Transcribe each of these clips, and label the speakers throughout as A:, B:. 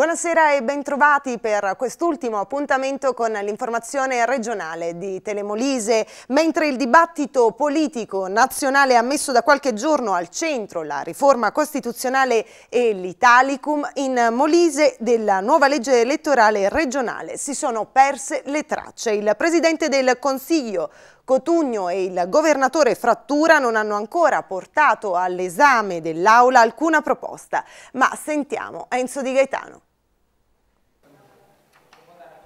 A: Buonasera e bentrovati per quest'ultimo appuntamento con l'informazione regionale di Telemolise. Mentre il dibattito politico nazionale ha messo da qualche giorno al centro la riforma costituzionale e l'Italicum, in Molise della nuova legge elettorale regionale si sono perse le tracce. Il Presidente del Consiglio Cotugno e il governatore Frattura non hanno ancora portato all'esame dell'Aula alcuna proposta, ma sentiamo Enzo Di Gaetano.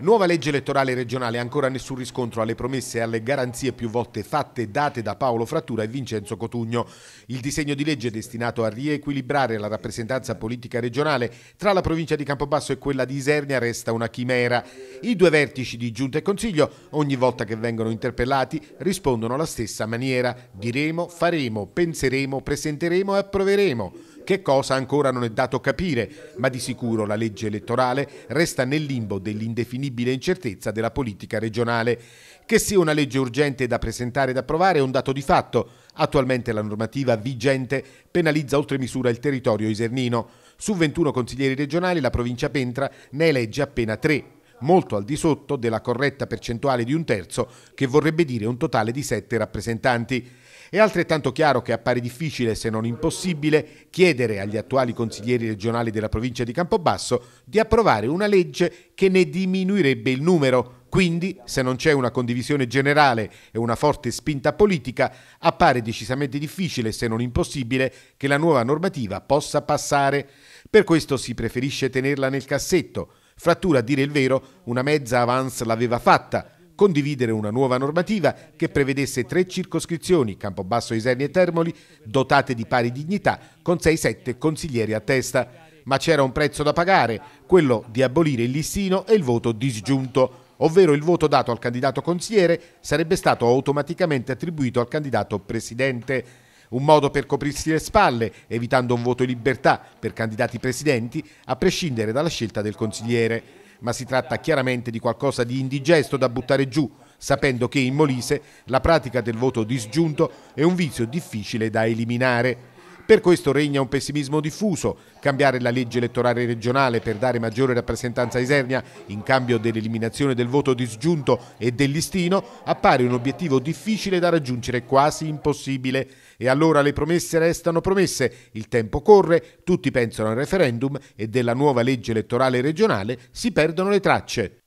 B: Nuova legge elettorale regionale, ancora nessun riscontro alle promesse e alle garanzie più volte fatte e date da Paolo Frattura e Vincenzo Cotugno. Il disegno di legge è destinato a riequilibrare la rappresentanza politica regionale tra la provincia di Campobasso e quella di Isernia resta una chimera. I due vertici di Giunta e Consiglio, ogni volta che vengono interpellati, rispondono alla stessa maniera. Diremo, faremo, penseremo, presenteremo e approveremo. Che cosa ancora non è dato capire, ma di sicuro la legge elettorale resta nel limbo dell'indefinibile incertezza della politica regionale. Che sia una legge urgente da presentare ed approvare è un dato di fatto. Attualmente la normativa vigente penalizza oltre misura il territorio isernino. Su 21 consiglieri regionali la provincia Pentra ne elegge appena 3, molto al di sotto della corretta percentuale di un terzo, che vorrebbe dire un totale di 7 rappresentanti. È altrettanto chiaro che appare difficile, se non impossibile, chiedere agli attuali consiglieri regionali della provincia di Campobasso di approvare una legge che ne diminuirebbe il numero, quindi, se non c'è una condivisione generale e una forte spinta politica, appare decisamente difficile, se non impossibile, che la nuova normativa possa passare. Per questo si preferisce tenerla nel cassetto. Frattura, a dire il vero, una mezza avance l'aveva fatta, condividere una nuova normativa che prevedesse tre circoscrizioni, Campobasso, Iserni e Termoli, dotate di pari dignità, con 6-7 consiglieri a testa. Ma c'era un prezzo da pagare, quello di abolire il listino e il voto disgiunto, ovvero il voto dato al candidato consigliere sarebbe stato automaticamente attribuito al candidato presidente. Un modo per coprirsi le spalle, evitando un voto in libertà per candidati presidenti, a prescindere dalla scelta del consigliere ma si tratta chiaramente di qualcosa di indigesto da buttare giù, sapendo che in Molise la pratica del voto disgiunto è un vizio difficile da eliminare. Per questo regna un pessimismo diffuso. Cambiare la legge elettorale regionale per dare maggiore rappresentanza a Isernia in cambio dell'eliminazione del voto disgiunto e del listino appare un obiettivo difficile da raggiungere, quasi impossibile. E allora le promesse restano promesse, il tempo corre, tutti pensano al referendum e della nuova legge elettorale regionale si perdono le tracce.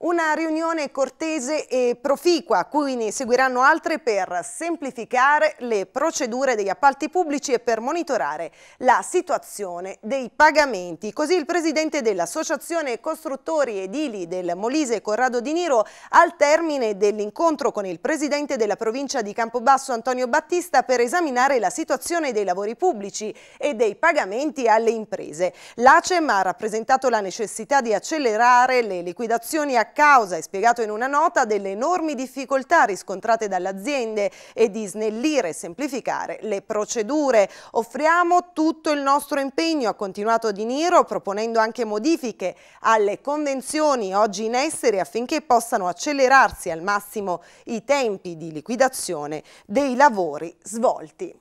A: Una riunione cortese e proficua, a cui ne seguiranno altre per semplificare le procedure degli appalti pubblici e per monitorare la situazione dei pagamenti. Così il presidente dell'Associazione Costruttori Edili del Molise, Corrado Di Niro, al termine dell'incontro con il presidente della provincia di Campobasso, Antonio Battista, per esaminare la situazione dei lavori pubblici e dei pagamenti alle imprese. L'ACEM ha rappresentato la necessità di accelerare le liquidazioni a causa, è spiegato in una nota, delle enormi difficoltà riscontrate dalle aziende e di snellire e semplificare le procedure. Offriamo tutto il nostro impegno, ha continuato Di Niro, proponendo anche modifiche alle convenzioni oggi in essere affinché possano accelerarsi al massimo i tempi di liquidazione dei lavori svolti.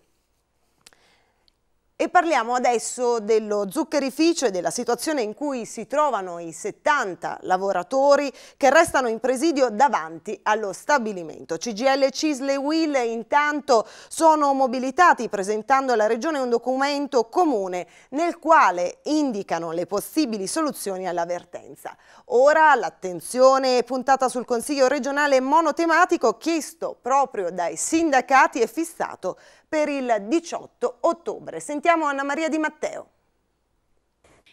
A: E parliamo adesso dello zuccherificio e della situazione in cui si trovano i 70 lavoratori che restano in presidio davanti allo stabilimento. CGL Cisle Will intanto sono mobilitati presentando alla Regione un documento comune nel quale indicano le possibili soluzioni all'avvertenza. Ora l'attenzione è puntata sul Consiglio regionale monotematico chiesto proprio dai sindacati e fissato per il 18 ottobre. Sentiamo
C: Anna Maria Di Matteo.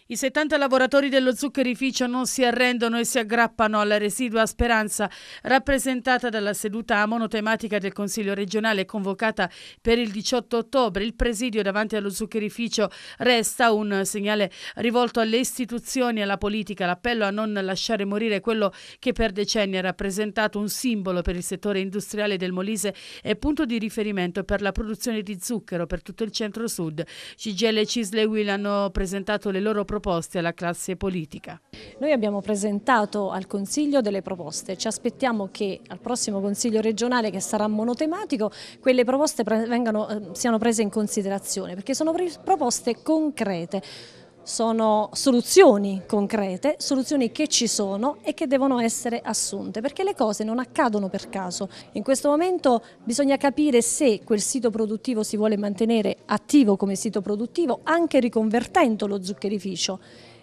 C: I 70 lavoratori dello zuccherificio non si arrendono e si aggrappano alla residua speranza rappresentata dalla seduta monotematica del Consiglio regionale convocata per il 18 ottobre. Il presidio davanti allo zuccherificio resta un segnale rivolto alle istituzioni e alla politica, l'appello a non lasciare morire quello che per decenni ha rappresentato un simbolo per il settore industriale del Molise e punto di riferimento per la produzione di zucchero per tutto il centro-sud. CGL e Cisle Will hanno presentato le loro proposte proposte alla classe politica. Noi abbiamo
A: presentato al Consiglio delle proposte, ci aspettiamo che al prossimo Consiglio regionale che sarà monotematico quelle proposte vengano, eh, siano prese in considerazione perché sono proposte concrete sono soluzioni concrete, soluzioni che ci sono e che devono essere assunte, perché le cose non accadono per caso. In questo momento bisogna capire se quel sito produttivo si vuole mantenere attivo come sito produttivo, anche riconvertendo lo zuccherificio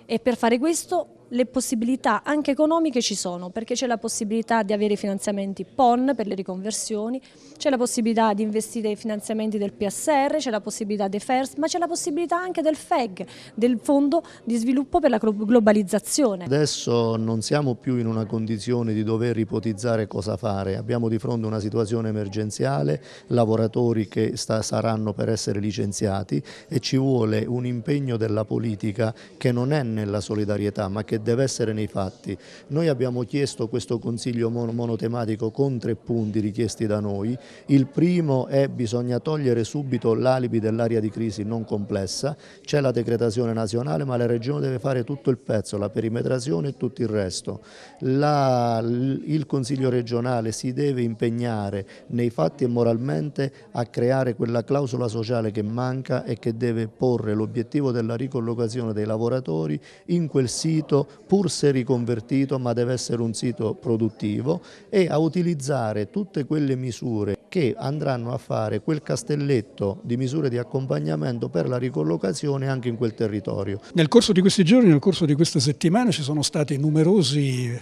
A: e per fare questo le possibilità anche economiche ci sono, perché c'è la possibilità di avere finanziamenti PON per le riconversioni, c'è la possibilità di investire i finanziamenti del PSR, c'è la possibilità dei FERS, ma c'è la possibilità anche del FEG, del Fondo di Sviluppo per la Globalizzazione.
D: Adesso non siamo più in una condizione di dover ipotizzare cosa fare, abbiamo di fronte una situazione emergenziale, lavoratori che sta, saranno per essere licenziati e ci vuole un impegno della politica che non è nella solidarietà ma che deve essere nei fatti. Noi abbiamo chiesto questo consiglio monotematico con tre punti richiesti da noi. Il primo è bisogna togliere subito l'alibi dell'area di crisi non complessa, c'è la decretazione nazionale ma la Regione deve fare tutto il pezzo, la perimetrazione e tutto il resto. La, il Consiglio regionale si deve impegnare nei fatti e moralmente a creare quella clausola sociale che manca e che deve porre l'obiettivo della ricollocazione dei lavoratori in quel sito pur se riconvertito, ma deve essere un sito produttivo e a utilizzare tutte quelle misure che andranno a fare quel castelletto di misure di accompagnamento per la ricollocazione anche in quel territorio.
E: Nel corso di questi giorni, nel corso di queste settimane ci sono state numerose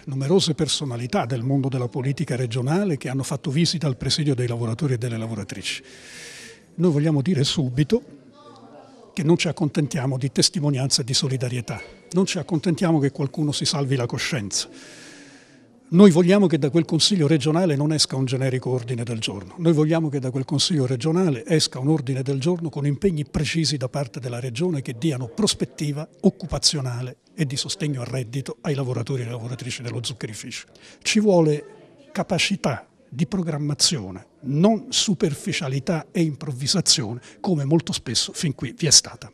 E: personalità del mondo della politica regionale che hanno fatto visita al presidio dei lavoratori e delle lavoratrici. Noi vogliamo dire subito che non ci accontentiamo di testimonianza e di solidarietà non ci accontentiamo che qualcuno si salvi la coscienza. Noi vogliamo che da quel Consiglio regionale non esca un generico ordine del giorno, noi vogliamo che da quel Consiglio regionale esca un ordine del giorno con impegni precisi da parte della Regione che diano prospettiva occupazionale e di sostegno al reddito ai lavoratori e lavoratrici dello zuccherificio. Ci vuole capacità di programmazione, non superficialità e improvvisazione come molto spesso fin qui vi è stata.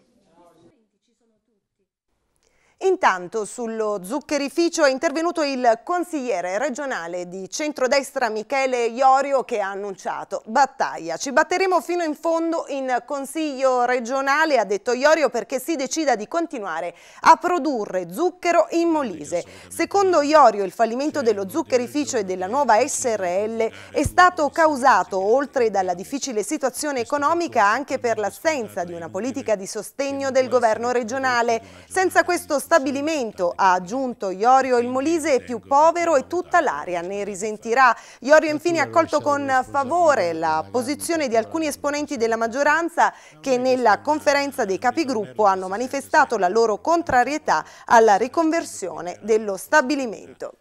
A: Intanto sullo zuccherificio è intervenuto il consigliere regionale di centrodestra Michele Iorio che ha annunciato battaglia. Ci batteremo fino in fondo in consiglio regionale, ha detto Iorio, perché si decida di continuare a produrre zucchero in Molise. Secondo Iorio il fallimento dello zuccherificio e della nuova SRL è stato causato, oltre dalla difficile situazione economica, anche per l'assenza di una politica di sostegno del governo regionale. Senza questo stabilimento, ha aggiunto Iorio il Molise, è più povero e tutta l'area ne risentirà. Iorio infine ha accolto con favore la posizione di alcuni esponenti della maggioranza che nella conferenza dei capigruppo hanno manifestato la loro contrarietà alla riconversione dello stabilimento.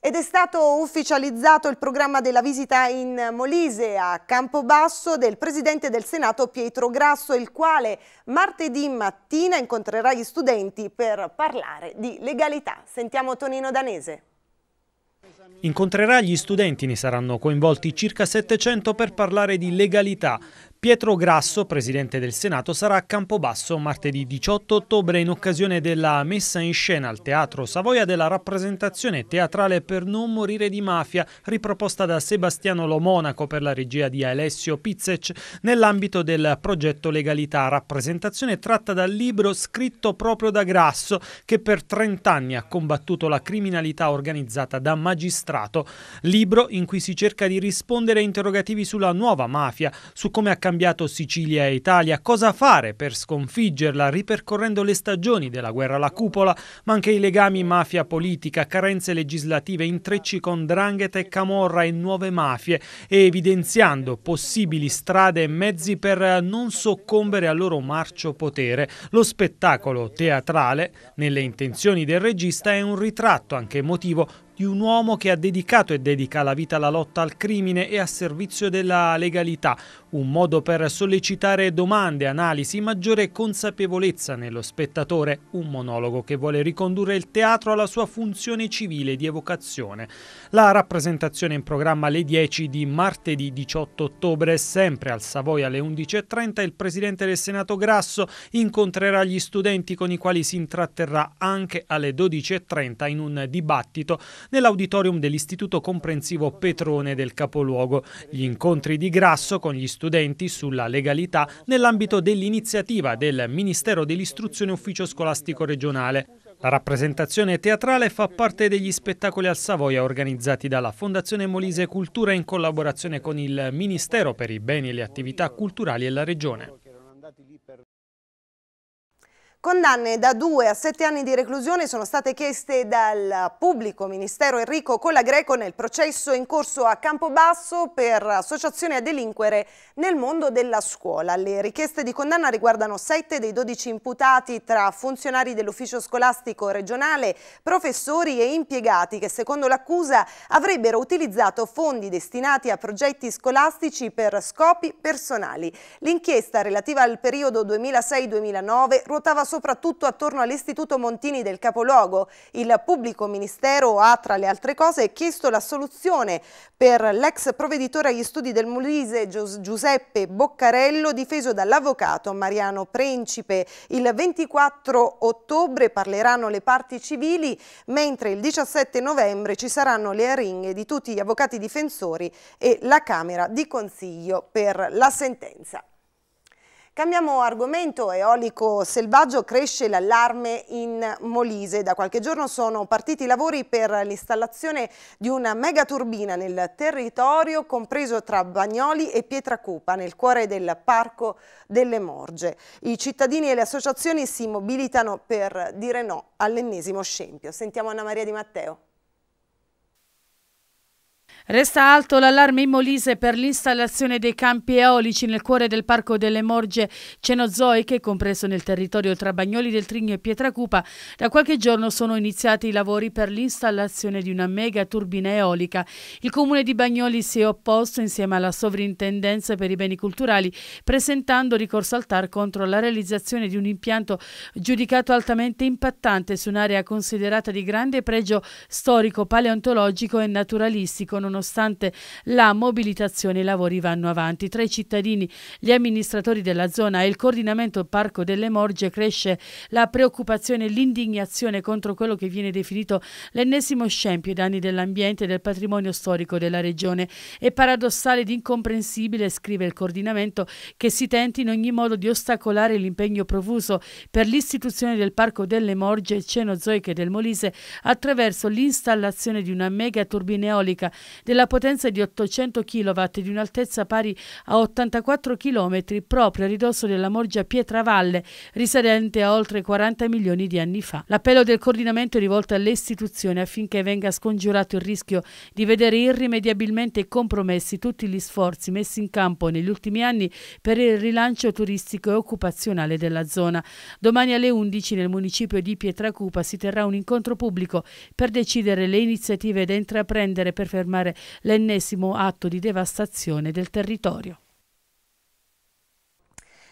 A: Ed è stato ufficializzato il programma della visita in Molise a Campobasso del Presidente del Senato Pietro Grasso, il quale martedì mattina incontrerà gli studenti per parlare di legalità. Sentiamo Tonino Danese.
F: Incontrerà gli studenti, ne saranno coinvolti circa 700 per parlare di legalità, Pietro Grasso, presidente del Senato, sarà a Campobasso martedì 18 ottobre in occasione della messa in scena al Teatro Savoia della rappresentazione teatrale Per non morire di mafia, riproposta da Sebastiano Lomonaco per la regia di Alessio Pizzec nell'ambito del progetto Legalità, rappresentazione tratta dal libro scritto proprio da Grasso, che per 30 anni ha combattuto la criminalità organizzata da magistrato, libro in cui si cerca di rispondere a interrogativi sulla nuova mafia, su come accade cambiato Sicilia e Italia, cosa fare per sconfiggerla ripercorrendo le stagioni della guerra alla cupola, ma anche i legami mafia-politica, carenze legislative, intrecci con drangheta e camorra e nuove mafie e evidenziando possibili strade e mezzi per non soccombere al loro marcio potere. Lo spettacolo teatrale, nelle intenzioni del regista, è un ritratto anche emotivo di un uomo che ha dedicato e dedica la vita alla lotta al crimine e a servizio della legalità, un modo per sollecitare domande, analisi, maggiore consapevolezza nello spettatore, un monologo che vuole ricondurre il teatro alla sua funzione civile di evocazione. La rappresentazione in programma alle 10 di martedì 18 ottobre, sempre al Savoia alle 11.30, il presidente del Senato Grasso incontrerà gli studenti con i quali si intratterrà anche alle 12.30 in un dibattito nell'auditorium dell'Istituto Comprensivo Petrone del capoluogo. Gli incontri di Grasso con gli studenti sulla legalità nell'ambito dell'iniziativa del Ministero dell'Istruzione Ufficio Scolastico Regionale. La rappresentazione teatrale fa parte degli spettacoli al Savoia organizzati dalla Fondazione Molise Cultura in collaborazione con il Ministero per i beni e le attività culturali e la Regione.
A: Condanne da 2 a 7 anni di reclusione sono state chieste dal pubblico ministero Enrico Colagreco nel processo in corso a Campobasso per associazione a delinquere nel mondo della scuola. Le richieste di condanna riguardano 7 dei 12 imputati tra funzionari dell'ufficio scolastico regionale, professori e impiegati che secondo l'accusa avrebbero utilizzato fondi destinati a progetti scolastici per scopi personali. L'inchiesta relativa al periodo 2006-2009 ruotava sopra soprattutto attorno all'Istituto Montini del capoluogo. Il pubblico ministero ha, tra le altre cose, chiesto la soluzione per l'ex provveditore agli studi del Molise Giuseppe Boccarello, difeso dall'avvocato Mariano Principe. Il 24 ottobre parleranno le parti civili, mentre il 17 novembre ci saranno le aringhe di tutti gli avvocati difensori e la Camera di Consiglio per la sentenza. Cambiamo argomento, eolico selvaggio cresce l'allarme in Molise. Da qualche giorno sono partiti i lavori per l'installazione di una megaturbina nel territorio compreso tra Bagnoli e Pietracupa, nel cuore del Parco delle Morge. I cittadini e le associazioni si mobilitano per dire no all'ennesimo scempio. Sentiamo Anna Maria Di Matteo.
C: Resta alto l'allarme in Molise per l'installazione dei campi eolici nel cuore del Parco delle Morge Cenozoiche, compreso nel territorio tra Bagnoli del Trigno e Pietracupa. Da qualche giorno sono iniziati i lavori per l'installazione di una mega turbina eolica. Il comune di Bagnoli si è opposto insieme alla sovrintendenza per i beni culturali, presentando ricorso al TAR contro la realizzazione di un impianto giudicato altamente impattante su un'area considerata di grande pregio storico, paleontologico e naturalistico, nonostante nonostante la mobilitazione i lavori vanno avanti. Tra i cittadini, gli amministratori della zona e il coordinamento Parco delle Morge cresce la preoccupazione e l'indignazione contro quello che viene definito l'ennesimo scempio ai danni dell'ambiente e del patrimonio storico della regione. È paradossale ed incomprensibile, scrive il coordinamento, che si tenti in ogni modo di ostacolare l'impegno profuso per l'istituzione del Parco delle Morge e Cenozoiche del Molise attraverso l'installazione di una mega turbina eolica della potenza di 800 kW e di un'altezza pari a 84 km proprio a ridosso della Morgia Pietravalle, risalente a oltre 40 milioni di anni fa. L'appello del coordinamento è rivolto alle istituzioni affinché venga scongiurato il rischio di vedere irrimediabilmente compromessi tutti gli sforzi messi in campo negli ultimi anni per il rilancio turistico e occupazionale della zona. Domani alle 11 nel municipio di Pietracupa si terrà un incontro pubblico per decidere le iniziative da intraprendere per fermare l'ennesimo atto di devastazione del territorio.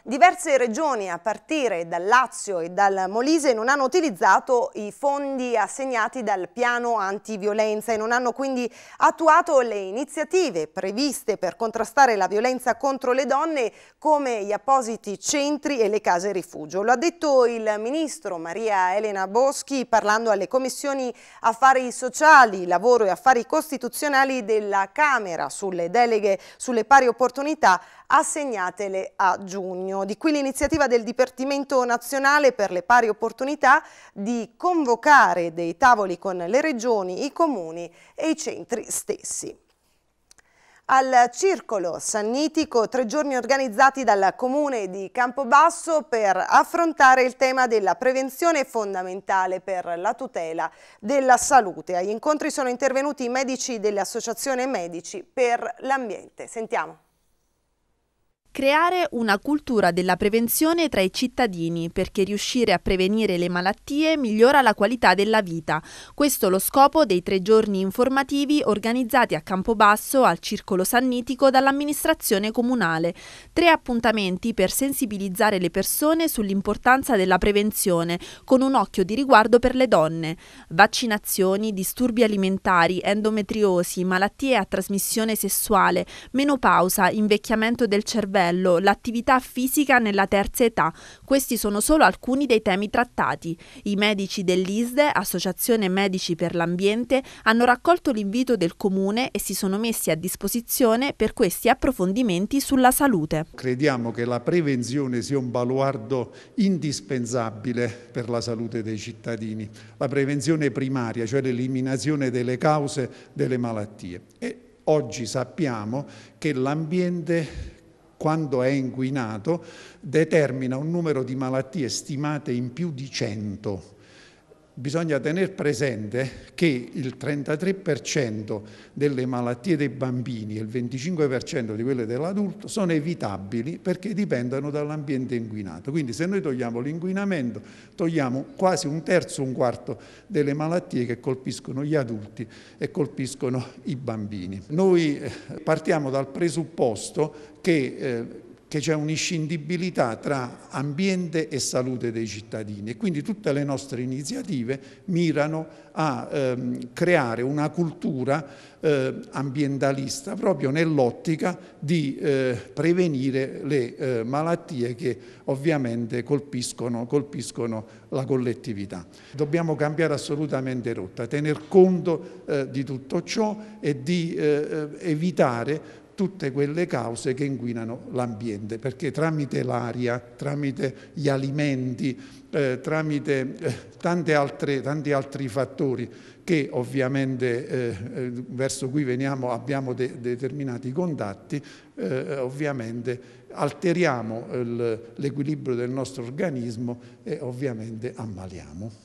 A: Diverse regioni, a partire dal Lazio e dal Molise, non hanno utilizzato i fondi assegnati dal piano antiviolenza e non hanno quindi attuato le iniziative previste per contrastare la violenza contro le donne come gli appositi centri e le case rifugio. Lo ha detto il ministro Maria Elena Boschi parlando alle commissioni affari sociali, lavoro e affari costituzionali della Camera sulle deleghe sulle pari opportunità assegnatele a giugno. Di qui l'iniziativa del Dipartimento Nazionale per le Pari Opportunità di convocare dei tavoli con le regioni, i comuni e i centri stessi. Al Circolo Sannitico, tre giorni organizzati dal Comune di Campobasso per affrontare il tema della prevenzione fondamentale per la tutela della salute. Agli incontri sono intervenuti i medici dell'Associazione Medici per l'Ambiente. Sentiamo. Creare una cultura della prevenzione tra i cittadini perché riuscire a prevenire le malattie migliora la qualità della vita. Questo è lo scopo dei tre giorni informativi organizzati a Campobasso al Circolo Sannitico dall'amministrazione comunale. Tre appuntamenti per sensibilizzare le persone sull'importanza della prevenzione con un occhio di riguardo per le donne. Vaccinazioni, disturbi alimentari, endometriosi, malattie a trasmissione sessuale, menopausa, invecchiamento del cervello cervello, l'attività fisica nella terza età. Questi sono solo alcuni dei temi trattati. I medici dell'ISDE, Associazione Medici per l'Ambiente, hanno raccolto l'invito del Comune e si sono messi a disposizione per questi approfondimenti sulla salute.
E: Crediamo che la prevenzione sia un baluardo indispensabile per la salute dei cittadini. La prevenzione primaria, cioè l'eliminazione delle cause delle malattie. E oggi sappiamo che l'ambiente quando è inquinato, determina un numero di malattie stimate in più di 100 bisogna tenere presente che il 33% delle malattie dei bambini e il 25% di quelle dell'adulto sono evitabili perché dipendono dall'ambiente inquinato. Quindi se noi togliamo l'inquinamento, togliamo quasi un terzo, un quarto delle malattie che colpiscono gli adulti e colpiscono i bambini. Noi eh, partiamo dal presupposto che eh, che c'è un'inscindibilità tra ambiente e salute dei cittadini e quindi tutte le nostre iniziative mirano a ehm, creare una cultura eh, ambientalista proprio nell'ottica di eh, prevenire le eh, malattie che ovviamente colpiscono, colpiscono, la collettività. Dobbiamo cambiare assolutamente rotta, tener conto eh, di tutto ciò e di eh, eh, evitare tutte quelle cause che inquinano l'ambiente, perché tramite l'aria, tramite gli alimenti, eh, tramite eh, altre, tanti altri fattori che ovviamente eh, eh, verso cui veniamo, abbiamo de determinati contatti, eh, ovviamente alteriamo l'equilibrio del nostro organismo e ovviamente ammaliamo.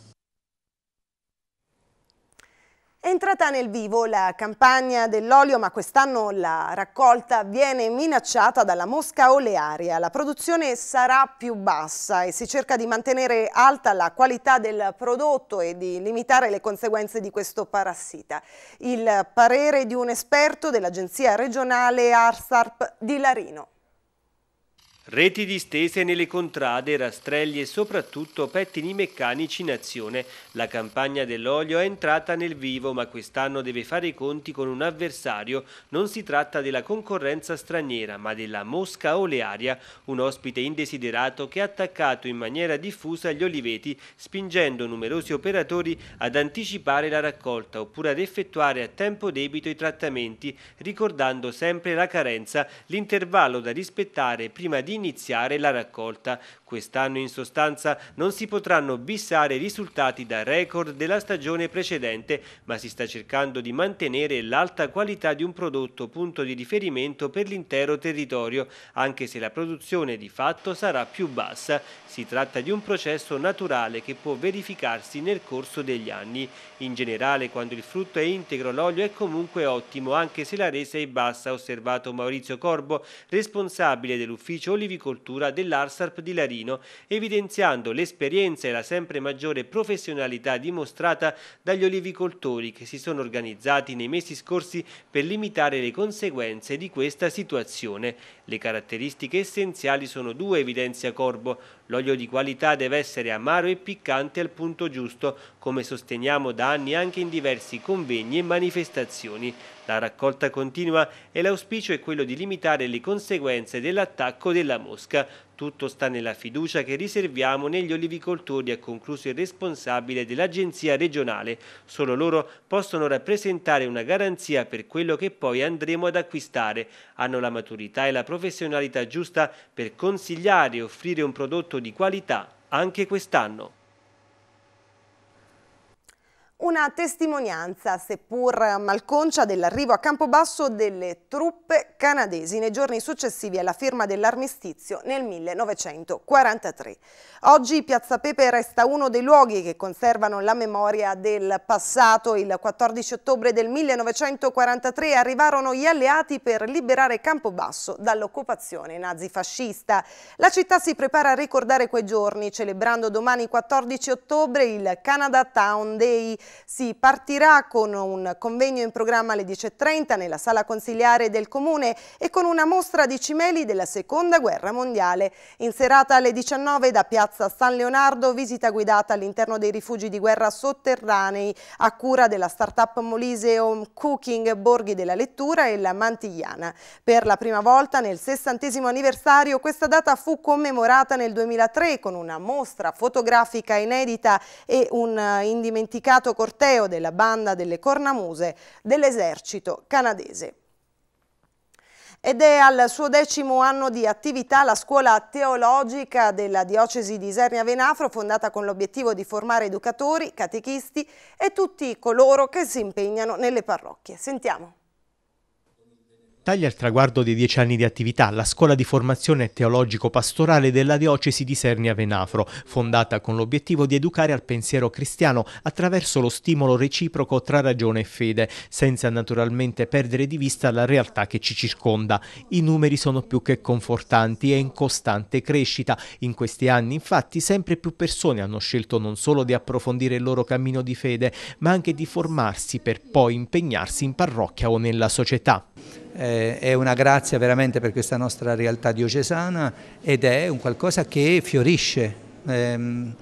A: È entrata nel vivo la campagna dell'olio, ma quest'anno la raccolta viene minacciata dalla mosca olearia. La produzione sarà più bassa e si cerca di mantenere alta la qualità del prodotto e di limitare le conseguenze di questo parassita. Il parere di un esperto dell'agenzia regionale ARSARP di Larino.
G: Reti distese nelle contrade, rastrelli e soprattutto pettini meccanici in azione. La campagna dell'olio è entrata nel vivo, ma quest'anno deve fare i conti con un avversario. Non si tratta della concorrenza straniera, ma della mosca olearia, un ospite indesiderato che ha attaccato in maniera diffusa gli oliveti, spingendo numerosi operatori ad anticipare la raccolta oppure ad effettuare a tempo debito i trattamenti, ricordando sempre la carenza, l'intervallo da rispettare prima di di iniziare la raccolta. Quest'anno in sostanza non si potranno bissare risultati da record della stagione precedente, ma si sta cercando di mantenere l'alta qualità di un prodotto punto di riferimento per l'intero territorio, anche se la produzione di fatto sarà più bassa. Si tratta di un processo naturale che può verificarsi nel corso degli anni. In generale, quando il frutto è integro, l'olio è comunque ottimo, anche se la resa è bassa, ha osservato Maurizio Corbo, responsabile dell'ufficio dell'olivicoltura dell'Arsarp di Larino, evidenziando l'esperienza e la sempre maggiore professionalità dimostrata dagli olivicoltori che si sono organizzati nei mesi scorsi per limitare le conseguenze di questa situazione. Le caratteristiche essenziali sono due, evidenzia Corbo. L'olio di qualità deve essere amaro e piccante al punto giusto, come sosteniamo da anni anche in diversi convegni e manifestazioni. La raccolta continua e l'auspicio è quello di limitare le conseguenze dell'attacco della della mosca. Tutto sta nella fiducia che riserviamo negli olivicoltori, ha concluso il responsabile dell'agenzia regionale. Solo loro possono rappresentare una garanzia per quello che poi andremo ad acquistare. Hanno la maturità e la professionalità giusta per consigliare e offrire un prodotto di qualità anche quest'anno.
A: Una testimonianza, seppur malconcia, dell'arrivo a Campobasso delle truppe canadesi nei giorni successivi alla firma dell'armistizio nel 1943. Oggi Piazza Pepe resta uno dei luoghi che conservano la memoria del passato. Il 14 ottobre del 1943 arrivarono gli alleati per liberare Campobasso dall'occupazione nazifascista. La città si prepara a ricordare quei giorni, celebrando domani 14 ottobre il Canada Town Day si partirà con un convegno in programma alle 10.30 nella sala consiliare del Comune e con una mostra di cimeli della Seconda Guerra Mondiale. In serata alle 19 da Piazza San Leonardo visita guidata all'interno dei rifugi di guerra sotterranei a cura della start-up Molise Home Cooking Borghi della Lettura e la Mantigliana. Per la prima volta nel 60 anniversario questa data fu commemorata nel 2003 con una mostra fotografica inedita e un eh, indimenticato corteo della banda delle cornamuse dell'esercito canadese. Ed è al suo decimo anno di attività la scuola teologica della diocesi di Isernia Venafro, fondata con l'obiettivo di formare educatori, catechisti e tutti coloro che si impegnano nelle parrocchie. Sentiamo.
B: Taglia il traguardo dei dieci anni di attività la scuola di formazione teologico-pastorale della diocesi di Sernia-Venafro, fondata con l'obiettivo di educare al pensiero cristiano attraverso lo stimolo reciproco tra ragione e fede, senza naturalmente perdere di vista la realtà che ci circonda. I numeri sono più che confortanti e in costante crescita. In questi anni, infatti, sempre più persone hanno scelto non solo di approfondire il loro cammino di fede, ma anche di formarsi per poi impegnarsi in parrocchia o nella società eh, è una
H: grazia veramente per questa nostra realtà diocesana ed è un qualcosa che fiorisce, ehm,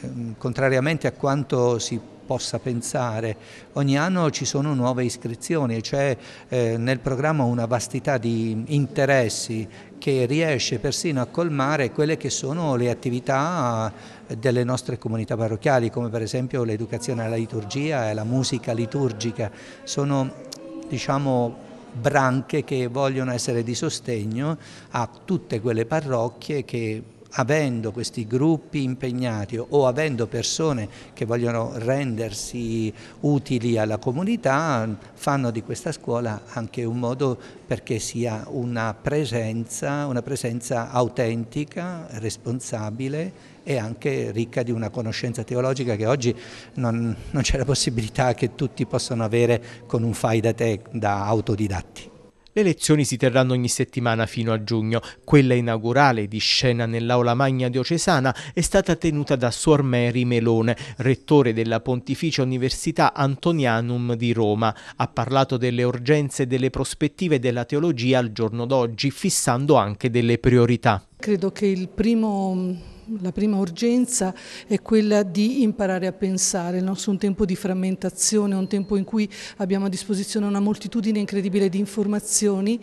H: ehm contrariamente a quanto si possa pensare. Ogni anno ci sono nuove iscrizioni, c'è eh, nel programma una vastità di interessi che riesce persino a colmare quelle che sono le attività eh, delle nostre comunità parrocchiali, come per esempio l'educazione alla liturgia e la musica liturgica. Sono diciamo, branche che vogliono essere di sostegno a tutte quelle parrocchie che avendo questi gruppi impegnati o avendo persone che vogliono rendersi utili alla comunità, fanno di questa scuola anche un modo perché sia una presenza, una presenza autentica, responsabile e anche ricca di una conoscenza teologica che oggi non, non c'è la possibilità che tutti possano avere con un fai da te da autodidatti.
B: Le lezioni si terranno ogni settimana fino a giugno. Quella inaugurale di scena nell'Aula Magna diocesana è stata tenuta da Suor Mary Melone, rettore della Pontificia Università Antonianum di Roma. Ha parlato delle urgenze e delle prospettive della teologia al giorno d'oggi, fissando anche delle priorità.
C: Credo che il primo la prima urgenza è quella di imparare a pensare, il nostro è un tempo di frammentazione, un tempo in cui abbiamo a disposizione una moltitudine incredibile di informazioni,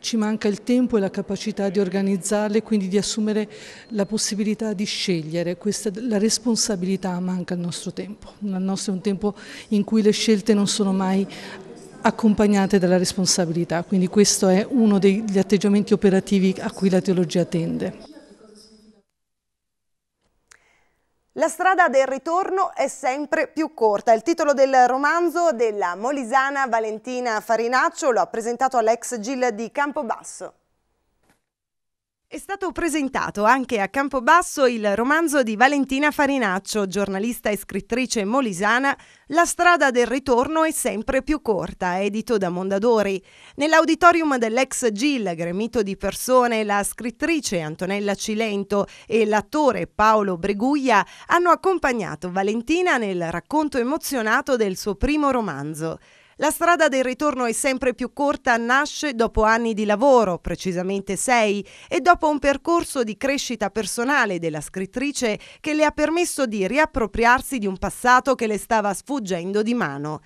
C: ci manca il tempo e la capacità di organizzarle, quindi di assumere la possibilità di scegliere, Questa, la responsabilità manca al nostro tempo, il nostro è un tempo in cui le scelte non sono mai accompagnate dalla responsabilità, quindi questo è uno degli atteggiamenti operativi a cui la teologia tende.
A: La strada del ritorno è sempre più corta. Il titolo del romanzo della molisana Valentina Farinaccio lo ha presentato all'ex Gil di Campobasso. È stato presentato anche a Campobasso il romanzo di Valentina Farinaccio, giornalista e scrittrice molisana, La strada del ritorno è sempre più corta, edito da Mondadori. Nell'auditorium dell'ex GIL, gremito di persone, la scrittrice Antonella Cilento e l'attore Paolo Breguglia hanno accompagnato Valentina nel racconto emozionato del suo primo romanzo. La strada del ritorno è sempre più corta, nasce dopo anni di lavoro, precisamente sei, e dopo un percorso di crescita personale della scrittrice che le ha permesso di riappropriarsi di un passato che le stava sfuggendo di mano.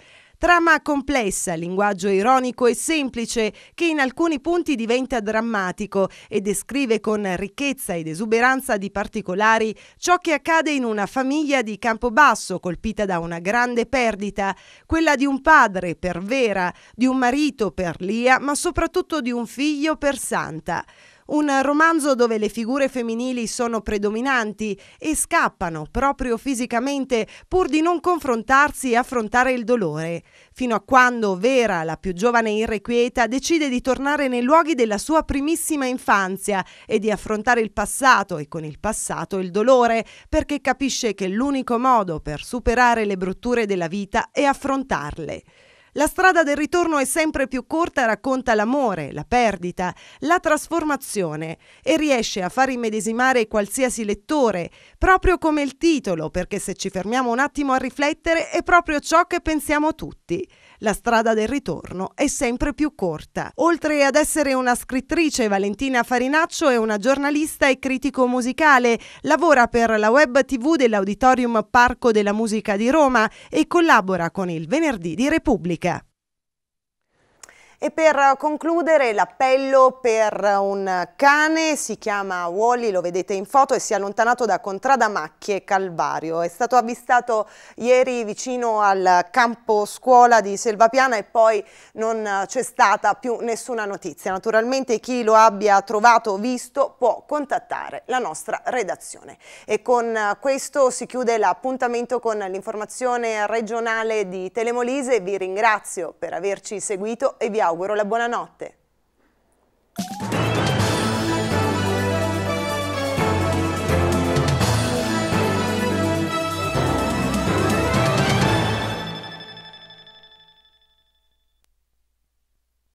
A: Trama complessa, linguaggio ironico e semplice che in alcuni punti diventa drammatico e descrive con ricchezza ed esuberanza di particolari ciò che accade in una famiglia di Campobasso colpita da una grande perdita, quella di un padre per Vera, di un marito per Lia, ma soprattutto di un figlio per Santa. Un romanzo dove le figure femminili sono predominanti e scappano proprio fisicamente pur di non confrontarsi e affrontare il dolore, fino a quando Vera, la più giovane e irrequieta, decide di tornare nei luoghi della sua primissima infanzia e di affrontare il passato e con il passato il dolore, perché capisce che l'unico modo per superare le brutture della vita è affrontarle. La strada del ritorno è sempre più corta racconta l'amore, la perdita, la trasformazione e riesce a far immedesimare qualsiasi lettore, proprio come il titolo, perché se ci fermiamo un attimo a riflettere è proprio ciò che pensiamo tutti. La strada del ritorno è sempre più corta. Oltre ad essere una scrittrice, Valentina Farinaccio è una giornalista e critico musicale, lavora per la web tv dell'Auditorium Parco della Musica di Roma e collabora con il Venerdì di Repubblica. E per concludere l'appello per un cane, si chiama Wally, lo vedete in foto, e si è allontanato da Contrada Macchie Calvario. È stato avvistato ieri vicino al campo scuola di Selvapiana e poi non c'è stata più nessuna notizia. Naturalmente chi lo abbia trovato o visto può contattare la nostra redazione. E con questo si chiude l'appuntamento con l'informazione regionale di Telemolise. Vi ringrazio per averci seguito e vi auguro auguro la buonanotte.